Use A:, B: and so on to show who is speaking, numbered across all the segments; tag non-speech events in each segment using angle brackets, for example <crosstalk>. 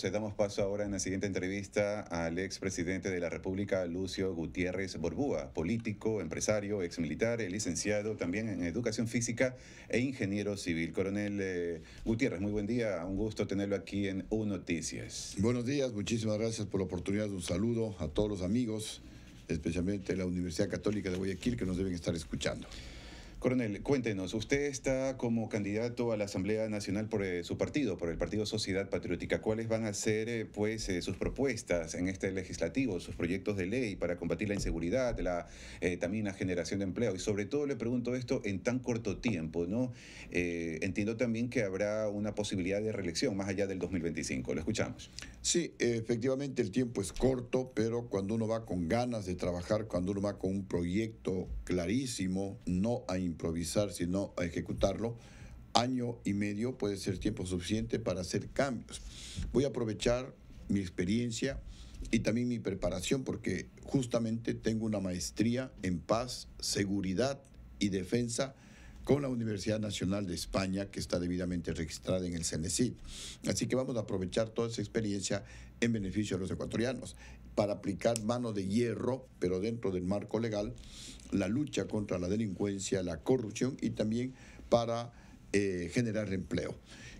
A: Se damos paso ahora en la siguiente entrevista al expresidente de la República, Lucio Gutiérrez Borbúa, político, empresario, ex exmilitar, licenciado también en educación física e ingeniero civil. Coronel eh, Gutiérrez, muy buen día, un gusto tenerlo aquí en U Noticias.
B: Buenos días, muchísimas gracias por la oportunidad, un saludo a todos los amigos, especialmente
A: la Universidad Católica de Guayaquil que nos deben estar escuchando. Coronel, cuéntenos, usted está como candidato a la Asamblea Nacional por eh, su partido, por el Partido Sociedad Patriótica. ¿Cuáles van a ser eh, pues eh, sus propuestas en este legislativo, sus proyectos de ley para combatir la inseguridad, la también la generación de empleo? Y sobre todo le pregunto esto en tan corto tiempo, ¿no? entiendo también que habrá una posibilidad de reelección más allá del 2025. Lo escuchamos. Sí, efectivamente el tiempo es corto, pero cuando uno va con ganas de trabajar,
B: cuando uno va con un proyecto clarísimo, no a improvisar, sino a ejecutarlo, año y medio puede ser tiempo suficiente para hacer cambios. Voy a aprovechar mi experiencia y también mi preparación porque justamente tengo una maestría en paz, seguridad y defensa con la Universidad Nacional de España, que está debidamente registrada en el CENESID. Así que vamos a aprovechar toda esa experiencia en beneficio de los ecuatorianos para aplicar mano de hierro, pero dentro del marco legal, la lucha contra la delincuencia, la corrupción y también para eh, generar empleo.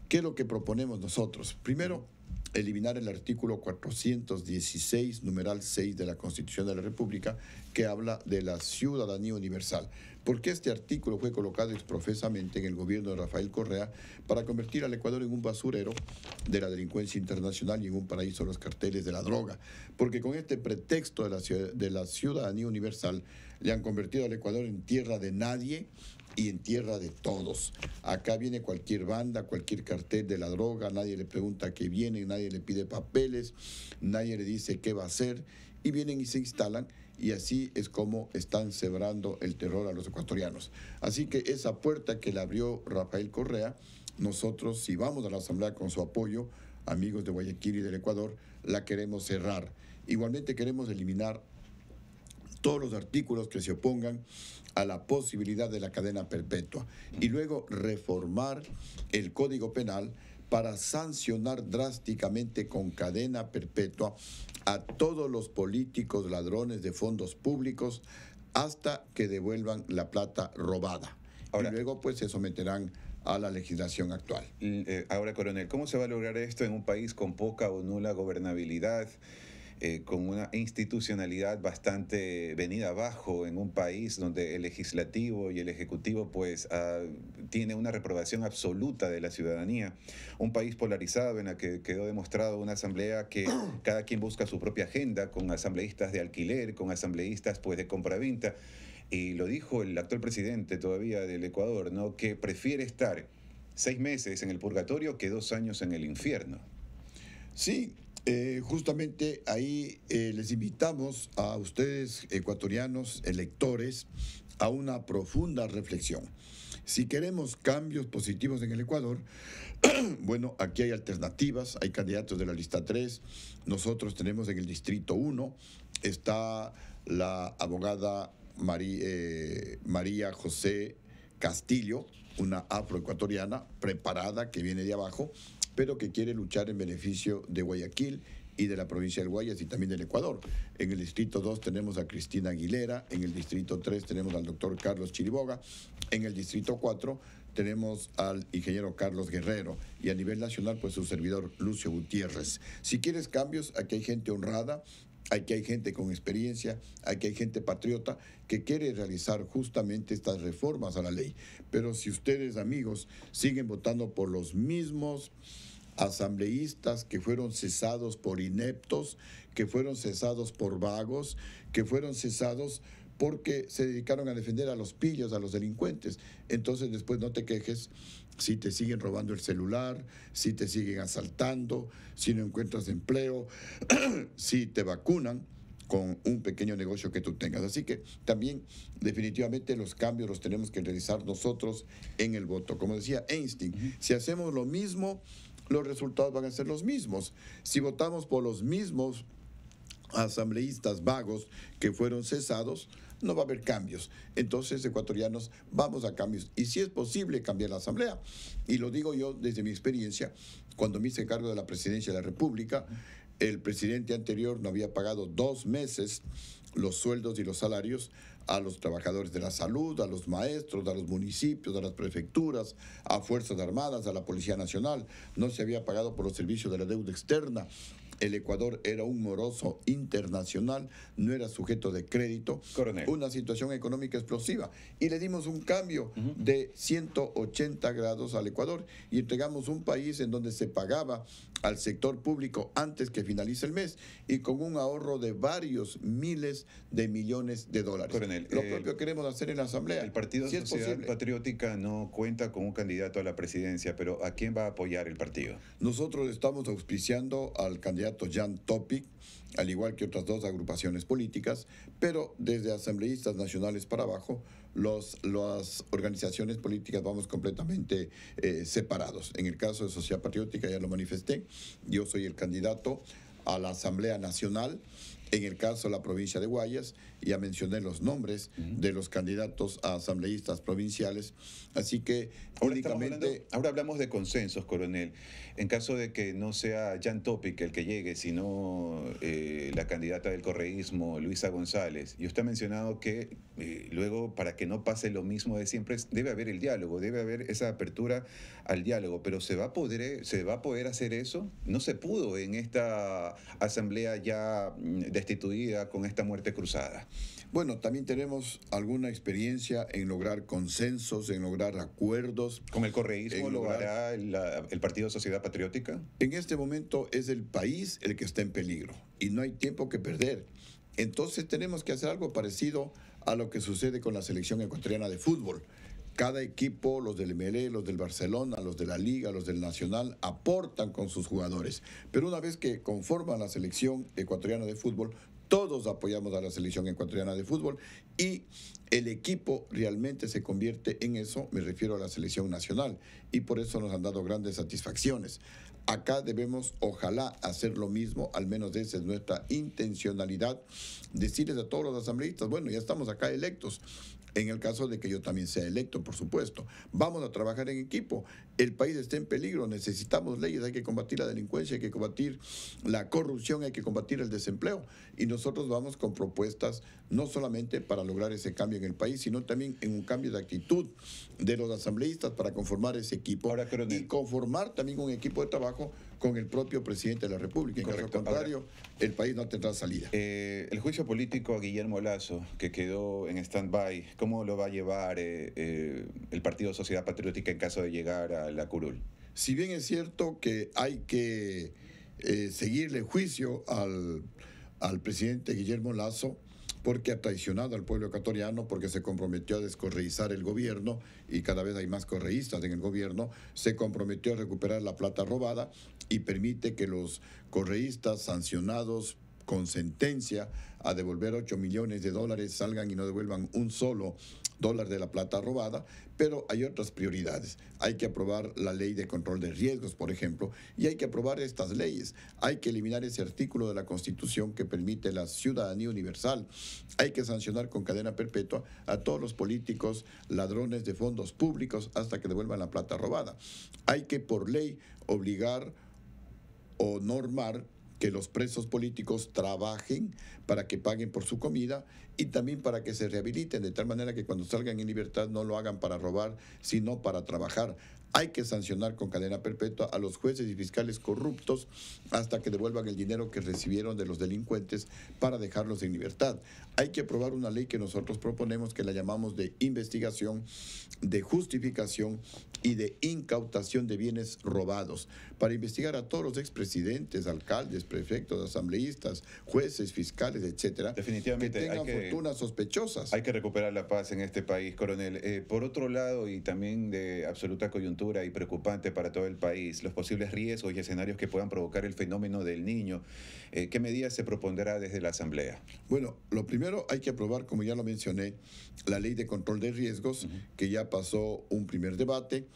B: ¿Qué es lo que proponemos nosotros? Primero, eliminar el artículo 416, numeral 6 de la Constitución de la República, que habla de la ciudadanía universal porque este artículo fue colocado exprofesamente en el gobierno de Rafael Correa para convertir al Ecuador en un basurero de la delincuencia internacional y en un paraíso de los carteles de la droga, porque con este pretexto de la, de la ciudadanía universal le han convertido al Ecuador en tierra de nadie y en tierra de todos. Acá viene cualquier banda, cualquier cartel de la droga, nadie le pregunta qué viene, nadie le pide papeles, nadie le dice qué va a hacer, y vienen y se instalan y así es como están cebrando el terror a los ecuatorianos. Así que esa puerta que le abrió Rafael Correa, nosotros si vamos a la Asamblea con su apoyo, amigos de Guayaquil y del Ecuador, la queremos cerrar. Igualmente queremos eliminar todos los artículos que se opongan a la posibilidad de la cadena perpetua y luego reformar el Código Penal para sancionar drásticamente con cadena perpetua a todos los políticos ladrones de fondos públicos hasta que devuelvan la plata robada. y luego pues se someterán
A: a la legislación actual. Eh, ahora, coronel, ¿cómo se va a lograr esto en un país con poca o nula gobernabilidad? Eh, con una institucionalidad bastante venida abajo en un país donde el legislativo y el ejecutivo pues ah, tiene una reprobación absoluta de la ciudadanía, un país polarizado en el que quedó demostrado una asamblea que <coughs> cada quien busca su propia agenda con asambleístas de alquiler, con asambleístas pues de compraventa y lo dijo el actual presidente todavía del Ecuador, ¿no? que prefiere estar seis meses en el purgatorio que dos años en el infierno. Sí, eh, justamente ahí eh, les invitamos a ustedes,
B: ecuatorianos, electores, a una profunda reflexión. Si queremos cambios positivos en el Ecuador, <clears throat> bueno, aquí hay alternativas, hay candidatos de la lista 3, nosotros tenemos en el distrito 1, está la abogada eh, María José Castillo, una afroecuatoriana preparada que viene de abajo, pero que quiere luchar en beneficio de Guayaquil y de la provincia del Guayas y también del Ecuador. En el distrito 2 tenemos a Cristina Aguilera, en el distrito 3 tenemos al doctor Carlos Chiriboga, en el distrito 4 tenemos al ingeniero Carlos Guerrero y a nivel nacional pues su servidor Lucio Gutiérrez. Si quieres cambios, aquí hay gente honrada, Aquí hay gente con experiencia, aquí hay gente patriota que quiere realizar justamente estas reformas a la ley. Pero si ustedes, amigos, siguen votando por los mismos asambleístas que fueron cesados por ineptos, que fueron cesados por vagos, que fueron cesados porque se dedicaron a defender a los pillos, a los delincuentes. Entonces después no te quejes si te siguen robando el celular, si te siguen asaltando, si no encuentras empleo, <clears throat> si te vacunan con un pequeño negocio que tú tengas. Así que también definitivamente los cambios los tenemos que realizar nosotros en el voto. Como decía Einstein, si hacemos lo mismo, los resultados van a ser los mismos. Si votamos por los mismos asambleístas vagos que fueron cesados, no va a haber cambios. Entonces, ecuatorianos, vamos a cambios. Y si es posible cambiar la asamblea, y lo digo yo desde mi experiencia, cuando me hice cargo de la presidencia de la República, el presidente anterior no había pagado dos meses los sueldos y los salarios a los trabajadores de la salud, a los maestros, a los municipios, a las prefecturas, a Fuerzas Armadas, a la Policía Nacional. No se había pagado por los servicios de la deuda externa, el Ecuador era un moroso internacional, no era sujeto de crédito, una situación económica explosiva. Y le dimos un cambio de 180 grados al Ecuador y entregamos un país en donde se pagaba al sector público antes que finalice el mes y con un ahorro de varios miles de millones
A: de dólares. Coronel, Lo eh, propio
B: queremos hacer en la Asamblea. El Partido social
A: Patriótica no cuenta con un candidato a la presidencia, pero ¿a quién va a apoyar el partido? Nosotros estamos auspiciando al
B: candidato candidato Jan Topic, al igual que otras dos agrupaciones políticas, pero desde asambleístas nacionales para abajo, los, las organizaciones políticas vamos completamente eh, separados. En el caso de Sociedad Patriótica, ya lo manifesté, yo soy el candidato a la Asamblea Nacional en el caso de la provincia de Guayas, ya mencioné
A: los nombres de los candidatos a asambleístas provinciales, así que únicamente... ahora hablamos de consensos, coronel. En caso de que no sea Jan Topic el que llegue, sino eh, la candidata del correísmo, Luisa González, y usted ha mencionado que eh, luego, para que no pase lo mismo de siempre, debe haber el diálogo, debe haber esa apertura al diálogo, pero ¿se va a poder, se va poder hacer eso? No se pudo en esta asamblea ya mm, con esta muerte cruzada.
B: Bueno, también tenemos alguna experiencia en lograr consensos, en lograr acuerdos. ¿Con el correísmo lo el Partido Sociedad Patriótica? En este momento es el país el que está en peligro y no hay tiempo que perder. Entonces tenemos que hacer algo parecido a lo que sucede con la selección ecuatoriana de fútbol cada equipo, los del MLE, los del Barcelona, los de la Liga, los del Nacional, aportan con sus jugadores. Pero una vez que conforman la selección ecuatoriana de fútbol, todos apoyamos a la selección ecuatoriana de fútbol y el equipo realmente se convierte en eso, me refiero a la selección nacional, y por eso nos han dado grandes satisfacciones. Acá debemos, ojalá, hacer lo mismo, al menos esa es nuestra intencionalidad, decirles a todos los asambleístas, bueno, ya estamos acá electos, en el caso de que yo también sea electo, por supuesto. Vamos a trabajar en equipo el país está en peligro, necesitamos leyes, hay que combatir la delincuencia, hay que combatir la corrupción, hay que combatir el desempleo. Y nosotros vamos con propuestas no solamente para lograr ese cambio en el país, sino también en un cambio de actitud de los asambleístas para conformar ese equipo Ahora, y conformar también un equipo de trabajo con el propio presidente de la República.
A: En caso contrario, el país no tendrá salida. Eh, el juicio político a Guillermo Lazo, que quedó en stand-by, ¿cómo lo va a llevar eh, eh, el Partido Sociedad Patriótica en caso de llegar a la, curul. Si bien es cierto que hay que eh,
B: seguirle juicio al, al presidente Guillermo Lazo, porque ha traicionado al pueblo ecuatoriano, porque se comprometió a descorreizar el gobierno y cada vez hay más correístas en el gobierno, se comprometió a recuperar la plata robada y permite que los correístas sancionados con sentencia a devolver 8 millones de dólares, salgan y no devuelvan un solo dólar de la plata robada, pero hay otras prioridades. Hay que aprobar la ley de control de riesgos, por ejemplo, y hay que aprobar estas leyes. Hay que eliminar ese artículo de la Constitución que permite la ciudadanía universal. Hay que sancionar con cadena perpetua a todos los políticos ladrones de fondos públicos hasta que devuelvan la plata robada. Hay que por ley obligar o normar que los presos políticos trabajen para que paguen por su comida y también para que se rehabiliten, de tal manera que cuando salgan en libertad no lo hagan para robar, sino para trabajar. Hay que sancionar con cadena perpetua a los jueces y fiscales corruptos hasta que devuelvan el dinero que recibieron de los delincuentes para dejarlos en libertad. Hay que aprobar una ley que nosotros proponemos que la llamamos de investigación, de justificación y de incautación de bienes robados para investigar a todos los expresidentes, alcaldes,
A: prefectos, asambleístas, jueces, fiscales, etcétera, Definitivamente, que tengan fortunas
B: sospechosas.
A: Hay que recuperar la paz en este país, coronel. Eh, por otro lado, y también de absoluta coyuntura, y preocupante para todo el país, los posibles riesgos y escenarios que puedan provocar el fenómeno del niño, eh, ¿qué medidas se propondrá desde la Asamblea? Bueno, lo primero hay que aprobar, como ya
B: lo mencioné, la ley de control de riesgos, que ya pasó un primer debate,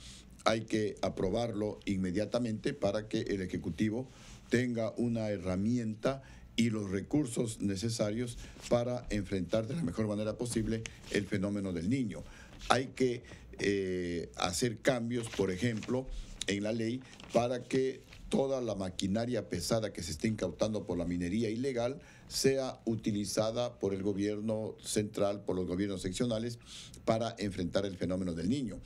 B: hay que aprobarlo inmediatamente para que el Ejecutivo tenga una herramienta y los recursos necesarios para enfrentar de la mejor manera posible el fenómeno del niño. Hay que eh, hacer cambios, por ejemplo, en la ley para que toda la maquinaria pesada que se esté incautando por la minería ilegal sea utilizada por el gobierno central, por los gobiernos seccionales, para enfrentar el fenómeno del niño.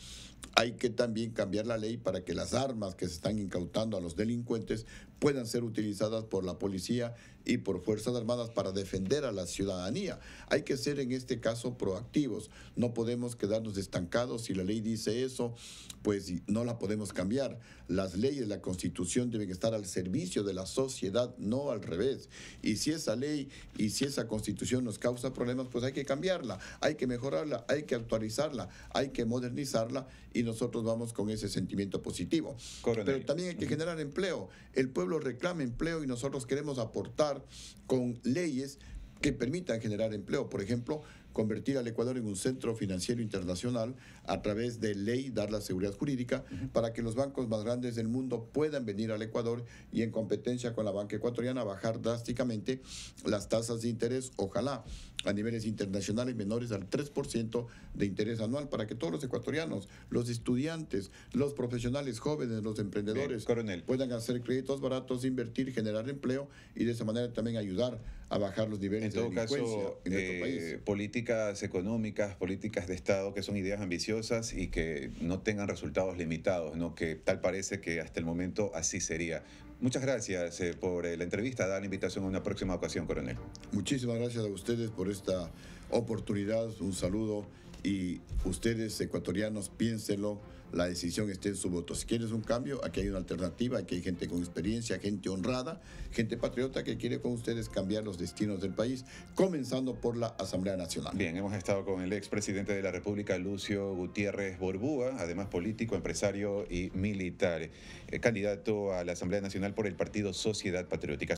B: Hay que también cambiar la ley para que las armas que se están incautando a los delincuentes puedan ser utilizadas por la policía y por Fuerzas Armadas para defender a la ciudadanía. Hay que ser en este caso proactivos. No podemos quedarnos estancados. Si la ley dice eso, pues no la podemos cambiar. Las leyes, la constitución deben estar al servicio de la sociedad, no al revés. Y si esa ley y si esa constitución nos causa problemas, pues hay que cambiarla, hay que mejorarla, hay que actualizarla, hay que modernizarla y nosotros vamos con ese sentimiento positivo. Pero también hay que generar empleo. El pueblo reclama empleo y nosotros queremos aportar con leyes que permitan generar empleo. Por ejemplo, convertir al Ecuador en un centro financiero internacional a través de ley, dar la seguridad jurídica para que los bancos más grandes del mundo puedan venir al Ecuador y en competencia con la banca ecuatoriana bajar drásticamente las tasas de interés, ojalá a niveles internacionales menores al 3% de interés anual para que todos los ecuatorianos, los estudiantes, los profesionales jóvenes, los emprendedores puedan hacer créditos baratos, invertir, generar empleo
A: y de esa manera también ayudar a bajar los niveles de delincuencia en nuestro eh, país. Políticas económicas, políticas de Estado que son ideas ambiciosas y que no tengan resultados limitados, ¿no? que tal parece que hasta el momento así sería. Muchas gracias eh, por eh, la entrevista. Da invitación a una próxima ocasión, coronel.
B: Muchísimas gracias a ustedes por esta oportunidad. Un saludo y ustedes ecuatorianos piénselo, la decisión esté en su voto. Si quieres un cambio, aquí hay una alternativa, aquí hay gente con experiencia, gente honrada, gente
A: patriota que quiere con ustedes cambiar los destinos del país, comenzando por la Asamblea Nacional. Bien, hemos estado con el expresidente de la República, Lucio Gutiérrez Borbúa, además político, empresario y militar, eh, candidato a la Asamblea Nacional por el Partido Sociedad Patriótica.